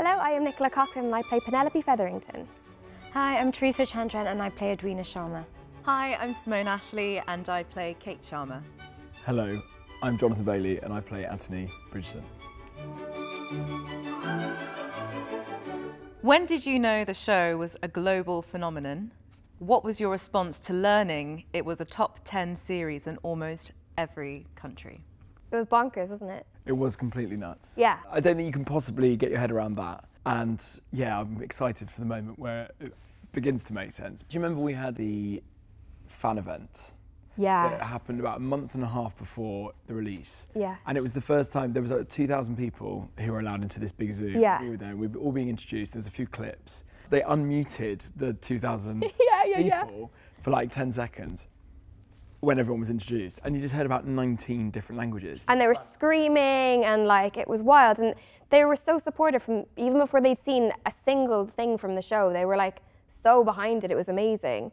Hello, I am Nicola Cochran and I play Penelope Featherington. Hi, I'm Teresa Chandran and I play Edwina Sharma. Hi, I'm Simone Ashley and I play Kate Sharma. Hello, I'm Jonathan Bailey and I play Anthony Bridgeton. When did you know the show was a global phenomenon? What was your response to learning it was a top 10 series in almost every country? It was bonkers, wasn't it? It was completely nuts. Yeah. I don't think you can possibly get your head around that. And yeah, I'm excited for the moment where it begins to make sense. Do you remember we had the fan event? Yeah. That happened about a month and a half before the release. Yeah. And it was the first time there was like 2,000 people who were allowed into this big zoo. Yeah. We were there. We were all being introduced. There's a few clips. They unmuted the 2,000 yeah, yeah, people yeah. for like 10 seconds when everyone was introduced and you just heard about 19 different languages. And they were screaming and like it was wild and they were so supportive from even before they'd seen a single thing from the show. They were like so behind it. It was amazing.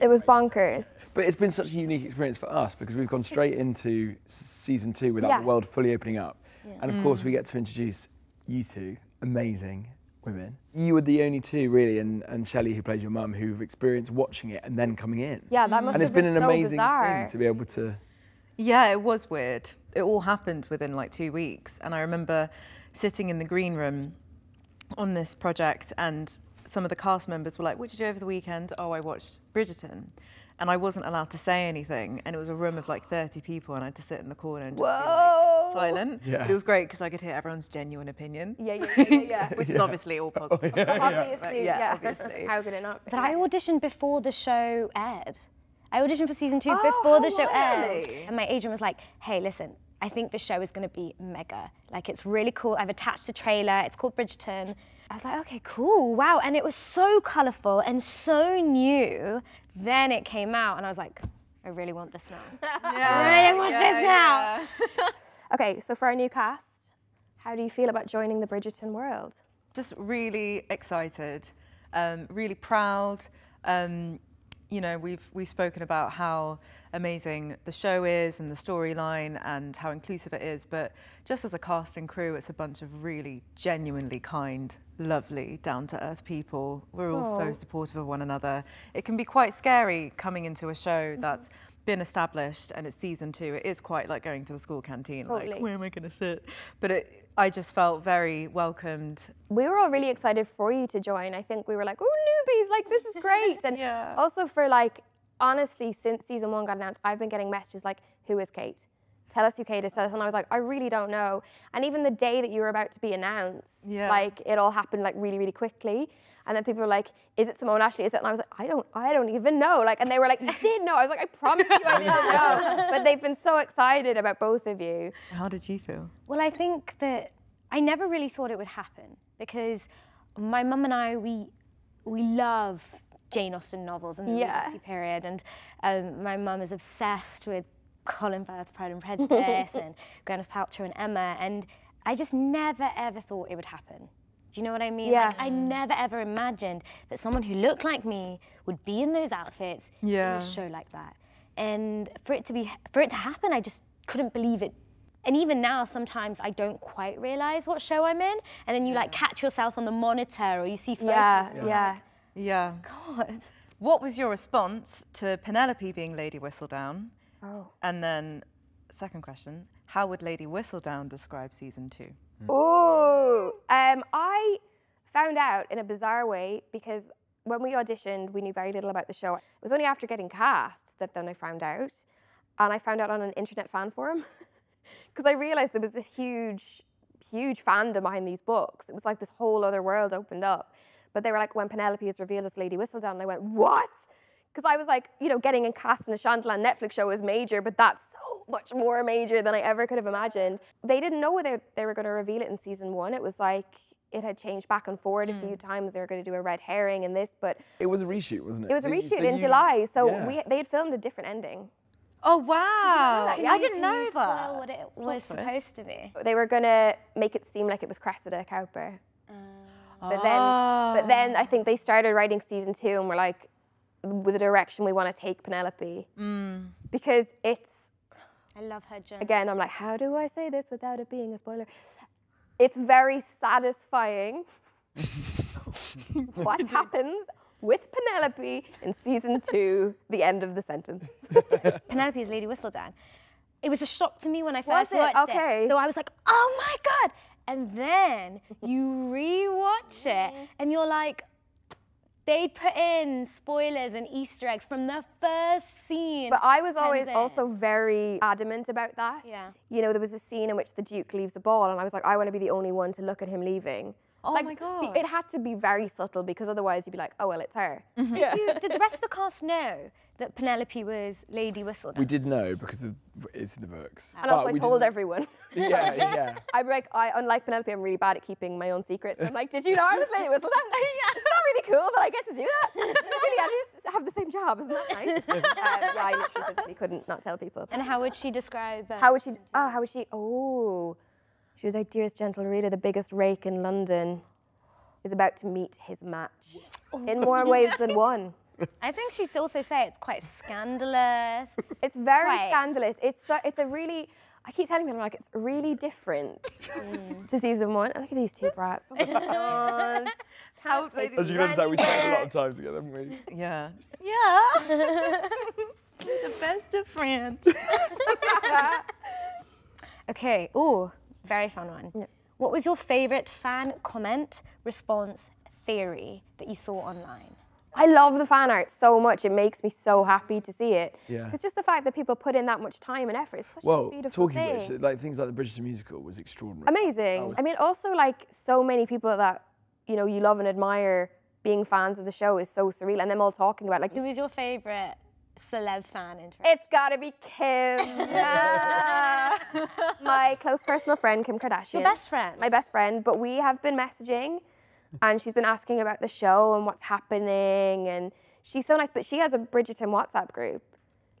It was bonkers. But it's been such a unique experience for us because we've gone straight into season two without yeah. the world fully opening up. Yeah. And of mm. course we get to introduce you two, amazing women. You were the only two, really, and, and Shelly, who plays your mum, who've experienced watching it and then coming in. Yeah, that must and have it's been, been an so amazing bizarre. thing to be able to. Yeah, it was weird. It all happened within like two weeks, and I remember sitting in the green room on this project, and some of the cast members were like, "What did you do over the weekend?" Oh, I watched Bridgerton and I wasn't allowed to say anything. And it was a room of like 30 people, and I had to sit in the corner and just Whoa. be like silent. Yeah. But it was great because I could hear everyone's genuine opinion. Yeah, yeah, yeah, yeah. Which yeah. is obviously all oh, positive. Oh, yeah, obviously, yeah. Obviously. How could it not? But I auditioned before the show aired. I auditioned for season two oh, before the show aired. And my agent was like, hey, listen, I think the show is going to be mega. Like, it's really cool. I've attached the trailer. It's called Bridgerton. I was like, okay, cool, wow. And it was so colorful and so new. Then it came out and I was like, I really want this now. yeah. I really want yeah, this now. Yeah. okay, so for our new cast, how do you feel about joining the Bridgerton world? Just really excited, um, really proud. Um, you know, we've, we've spoken about how amazing the show is and the storyline and how inclusive it is, but just as a cast and crew, it's a bunch of really genuinely kind, lovely, down-to-earth people. We're all Aww. so supportive of one another. It can be quite scary coming into a show mm -hmm. that's been established and it's season two, it is quite like going to the school canteen. Totally. Like, where am I going to sit? But it, I just felt very welcomed. We were all really excited for you to join. I think we were like, oh, newbies, like, this is great. And yeah. also for like, honestly, since season one got announced, I've been getting messages like, who is Kate? Tell us who Kate is. Tell us. And I was like, I really don't know. And even the day that you were about to be announced, yeah. like, it all happened like really, really quickly. And then people were like, is it Simone Ashley? Is it? And I was like, I don't, I don't even know. Like, and they were like, I did know. I was like, I promise you I didn't know. But they've been so excited about both of you. How did you feel? Well, I think that I never really thought it would happen because my mum and I, we, we love Jane Austen novels and the yeah. Regency period. And um, my mum is obsessed with Colin Firth's Pride and Prejudice and Gwyneth Paltrow and Emma. And I just never, ever thought it would happen. Do you know what I mean? Yeah. Like, I never ever imagined that someone who looked like me would be in those outfits yeah. in a show like that. And for it to be for it to happen, I just couldn't believe it. And even now, sometimes I don't quite realize what show I'm in, and then you yeah. like catch yourself on the monitor or you see photos. Yeah, yeah, yeah. yeah. God. What was your response to Penelope being Lady Whistledown? Oh. And then, second question: How would Lady Whistledown describe season two? Oh, Um, I found out in a bizarre way because when we auditioned, we knew very little about the show. It was only after getting cast that then I found out. And I found out on an internet fan forum because I realized there was this huge, huge fandom behind these books. It was like this whole other world opened up. But they were like, when Penelope is revealed as Lady Whistledown, and I went, what? Because I was like, you know, getting cast in a Chandelan Netflix show is major, but that's so much more major than I ever could have imagined. They didn't know whether they were going to reveal it in season one. It was like it had changed back and forward mm. a few hmm. times. They were going to do a red herring and this, but it was a reshoot, wasn't it? It was a reshoot so in you, July, so yeah. we they had filmed a different ending. Oh wow! Did you know yeah, I didn't know that. What it was supposed to be. They were going to make it seem like it was Cressida Cowper. Oh. But oh. then, but then I think they started writing season two, and were like, with the direction we want to take Penelope, mm. because it's I love her journey. Again, I'm like, how do I say this without it being a spoiler? It's very satisfying what happens with Penelope in season two, the end of the sentence. Penelope is Lady Whistledown. It was a shock to me when I first watched okay. it. So I was like, oh my God. And then you rewatch it and you're like, they put in spoilers and Easter eggs from the first scene. But I was always in. also very adamant about that. Yeah. You know, there was a scene in which the Duke leaves the ball, and I was like, I want to be the only one to look at him leaving. Oh like, my god! It had to be very subtle because otherwise you'd be like, oh well, it's her. Mm -hmm. did, mm-hmm. yeah. you, did the rest of the cast know that Penelope was Lady Whistledown? We did know because of, it's in the books. And but I was like, told didn't... everyone. Yeah, yeah. I'm like, I unlike Penelope, I'm really bad at keeping my own secrets. I'm like, did you know I was Lady Whistledown? Yeah really cool that I get to do that. really, I just have the same job, isn't that nice? Um, yeah, I literally physically couldn't not tell people. And how would she describe? Uh, how would she? Oh, how would she? Oh, she was like, dearest gentle reader, the biggest rake in London is about to meet his match oh. in more ways than one. I think she'd also say it's quite scandalous. It's very quite. scandalous. It's so, it's a really I keep telling people like it's really different mm. to season one. Oh, look at these two brats. Oh how, As you can understand, we spent a lot of time together, haven't we? Yeah. Yeah. the best of friends. okay. Ooh, very fun one. What was your favourite fan comment response theory that you saw online? I love the fan art so much. It makes me so happy to see it. Yeah. It's just the fact that people put in that much time and effort. It's such well, a beautiful talking thing. about it, like things like the Bridgerton musical was extraordinary. Amazing. Was I mean, also like so many people that you know you love and admire being fans of the show is so surreal and them all talking about like who is your favorite celeb fan It's gotta be Kim. My close personal friend Kim Kardashian. Your best friend. My best friend, but we have been messaging and she's been asking about the show and what's happening and she's so nice, but she has a Bridgerton WhatsApp group.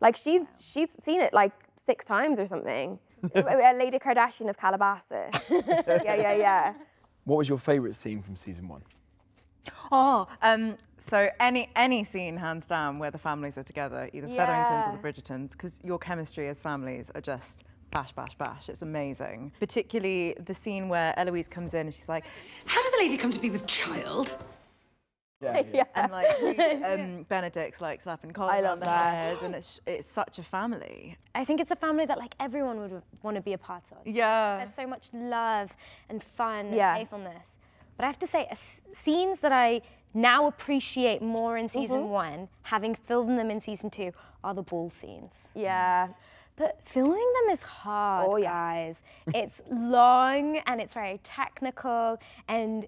Like she's wow. she's seen it like six times or something. Lady Kardashian of Calabasas. yeah, yeah, yeah. What was your favourite scene from season one? Oh, um, so any any scene, hands down, where the families are together, either yeah. Featheringtons or the Bridgertons, because your chemistry as families are just bash, bash, bash. It's amazing. Particularly the scene where Eloise comes in and she's like, How does a lady come to be with child? Yeah, And like we, um, Benedict's like slapping Colin. I love that. and it's, it's such a family. I think it's a family that like everyone would want to be a part of. Yeah. There's so much love and fun yeah. and playfulness. But I have to say, scenes that I now appreciate more in season mm -hmm. one, having filmed them in season two, are the ball scenes. Yeah. But filming them is hard, oh, yeah. guys. it's long and it's very technical and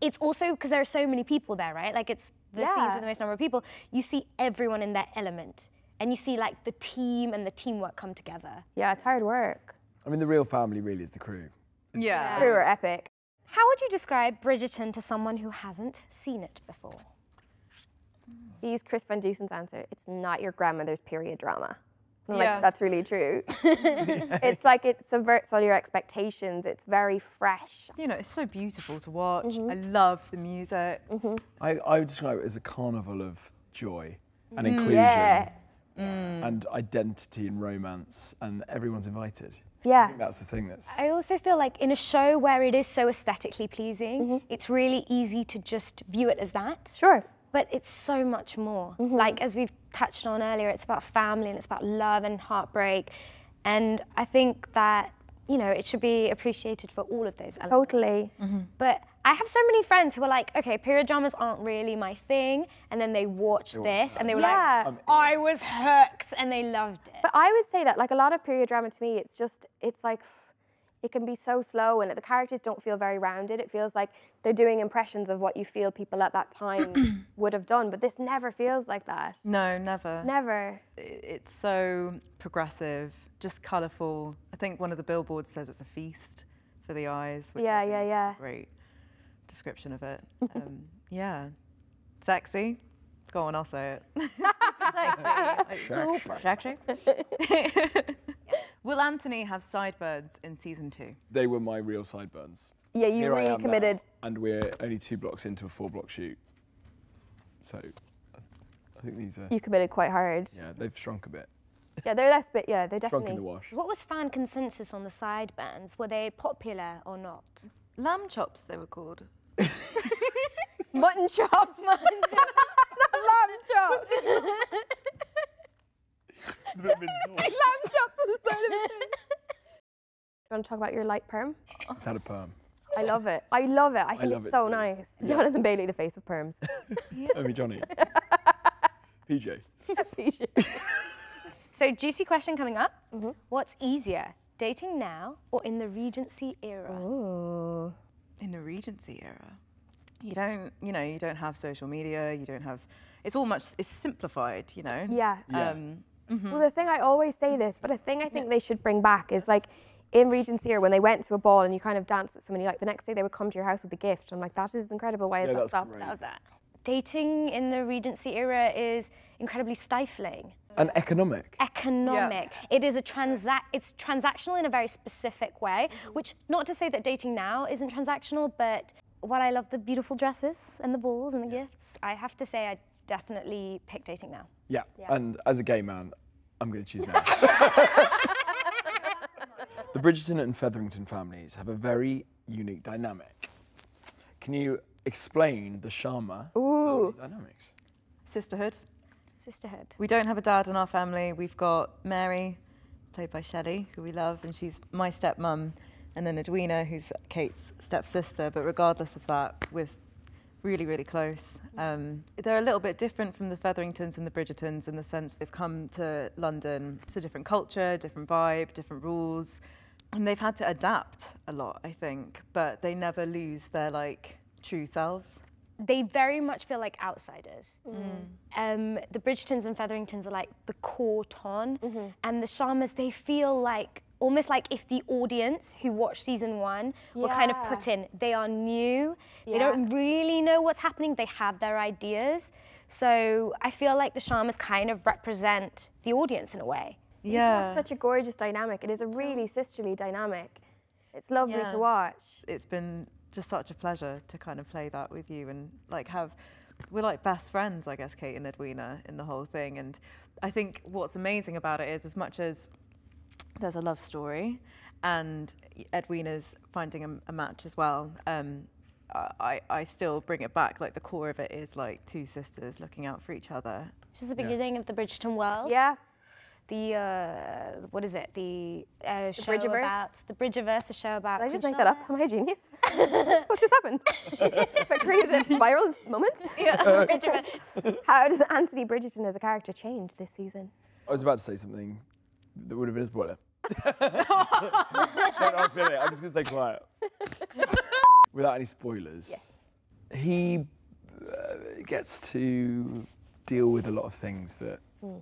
it's also because there are so many people there, right? Like it's the yeah. scenes with the most number of people. You see everyone in their element, and you see like the team and the teamwork come together. Yeah, it's hard work. I mean, the real family really is the crew. Yeah, the crew are epic. How would you describe Bridgerton to someone who hasn't seen it before? use Chris Van Dusen's answer, it's not your grandmother's period drama yeah. like, that's really true. it's like it subverts all your expectations. It's very fresh. You know, it's so beautiful to watch. Mm -hmm. I love the music. Mm -hmm. I, I would describe it as a carnival of joy and mm. inclusion. Yeah. Mm. and identity and romance, and everyone's invited. Yeah. that's the thing that's. I also feel like in a show where it is so aesthetically pleasing, mm -hmm. it's really easy to just view it as that. Sure but it's so much more. Mm -hmm. Like as we've touched on earlier, it's about family and it's about love and heartbreak. And I think that, you know, it should be appreciated for all of those elements. Totally. Mm -hmm. But I have so many friends who are like, okay, period dramas aren't really my thing. And then they watched this and they were yeah. like, I was hooked and they loved it. But I would say that like a lot of period drama to me, it's just, it's like, it can be so slow and the characters don't feel very rounded. It feels like they're doing impressions of what you feel people at that time would have done, but this never feels like that. No, never. Never. It's so progressive, just colourful. I think one of the billboards says it's a feast for the eyes. yeah, yeah, yeah. Great description of it. Um, yeah. Sexy. Go on, I'll say it. sexy. Like, sexy. Will Anthony have sideburns in season two? They were my real sideburns. Yeah, you really committed. Now, and we're only two blocks into a four block shoot. So I think these are. You committed quite hard. Yeah, they've shrunk a bit. Yeah, they're less bit. Yeah, they're definitely. Shrunk in the wash. What was fan consensus on the sideburns? Were they popular or not? Lamb chops, they were called. Mutton chop. Mutton chop. Not lamb chop. like lamb chops on the side of You want to talk about your light perm? It's had a perm. I love it. I love it. I, I think it's so too. nice. Yeah. Jonathan Bailey, the face of perms. yeah. me, Johnny. PJ. PJ. so, juicy question coming up. Mm -hmm. What's easier, dating now or in the Regency era? Ooh. In the Regency era. You don't, you know, you don't have social media. You don't have. It's all much. It's simplified, you know. Yeah. yeah. Um, Mm-hmm. Well, the thing I always say this, but a thing I think yeah. they should bring back is like in Regency or when they went to a ball and you kind of danced with somebody, like the next day they would come to your house with a gift. I'm like, that is incredible. Why is yeah, that stopped? Great. Love that. Dating in the Regency era is incredibly stifling. And economic. Economic. Yeah. It is a transact. It's transactional in a very specific way, mm-hmm. which not to say that dating now isn't transactional, but what I love the beautiful dresses and the balls and the yeah. gifts, I have to say I definitely pick dating now. Yeah, yeah. and as a gay man, I'm going to choose now. the Bridgerton and Featherington families have a very unique dynamic. Can you explain the Sharma dynamics? Sisterhood. Sisterhood. We don't have a dad in our family. We've got Mary, played by Shelley, who we love, and she's my stepmum, and then Edwina, who's Kate's stepsister. But regardless of that, we're really, really close. Um, they're a little bit different from the Featheringtons and the Bridgertons in the sense they've come to London. It's a different culture, different vibe, different rules. And they've had to adapt a lot, I think, but they never lose their like true selves. They very much feel like outsiders. Mm. mm. Um, the Bridgertons and Featheringtons are like the core ton, mm -hmm. and the Sharmas, they feel like almost like if the audience who watched season one yeah. were kind of put in. They are new, yeah. they don't really know what's happening, they have their ideas. So I feel like the shamas kind of represent the audience in a way. Yeah. It's such a gorgeous dynamic. It is a really sisterly dynamic. It's lovely yeah. to watch. It's been just such a pleasure to kind of play that with you and like have we're like best friends, I guess, Kate and Edwina in the whole thing. And I think what's amazing about it is as much as there's a love story, and Edwina's finding a, a match as well. Um, I, I still bring it back, like the core of it is like two sisters looking out for each other. This is the beginning yeah. of the Bridgerton world. Yeah. The, uh, what is it? The, uh, the Bridgeverse? About, the Bridgeverse, the show about... Did I just make that up? Am I a genius? What's just happened? Have I created a viral moment? Yeah, How does Anthony Bridgerton as a character change this season? I was about to say something that would have been a spoiler ask me I'm just going to say quiet. Without any spoilers, yes. he uh, gets to deal with a lot of things that mm.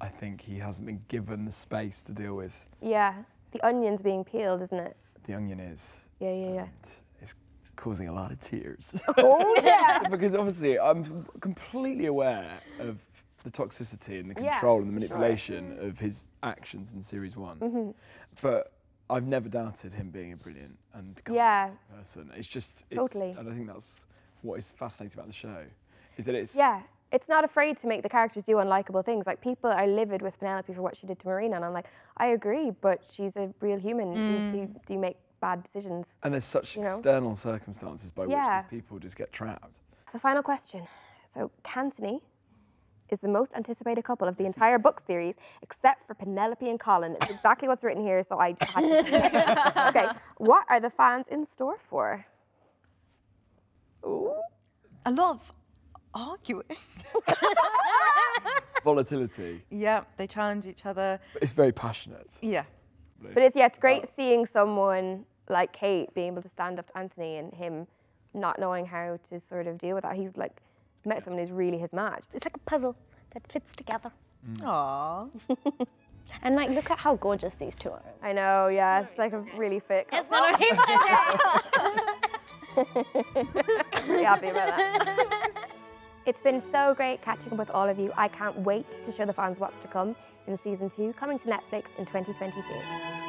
I think he hasn't been given the space to deal with. Yeah, the onion's being peeled, isn't it? The onion is. Yeah, yeah, yeah. It's causing a lot of tears. oh yeah. because obviously I'm completely aware of the toxicity and the control yeah, and the manipulation sure. Mm. of his actions in series one. Mm -hmm. But I've never doubted him being a brilliant and kind yeah. person. It's just, it's, totally. and I think that's what is fascinating about the show, is that it's yeah. It's not afraid to make the characters do unlikable things. Like people are livid with Penelope for what she did to Marina, and I'm like, I agree, but she's a real human. Mm. You, you, mm. do make bad decisions. And there's such know? external circumstances by yeah. which these people just get trapped. The final question. So, Cantony is the most anticipated couple of the entire book series, except for Penelope and Colin. It's exactly what's written here, so I just had to. okay, what are the fans in store for? Ooh. A lot of arguing. Volatility. Yeah, they challenge each other. But it's very passionate. Yeah. But it's yeah, it's great seeing someone like Kate being able to stand up to Anthony and him not knowing how to sort of deal with that. He's like met someone who's really his match. It's like a puzzle that fits together. Mm. Aww. And like, look at how gorgeous these two are. I know, yeah, it's like a really fit. It's not a Be happy about that. It's been so great catching up with all of you. I can't wait to show the fans what's to come in season two, coming to Netflix in 2022.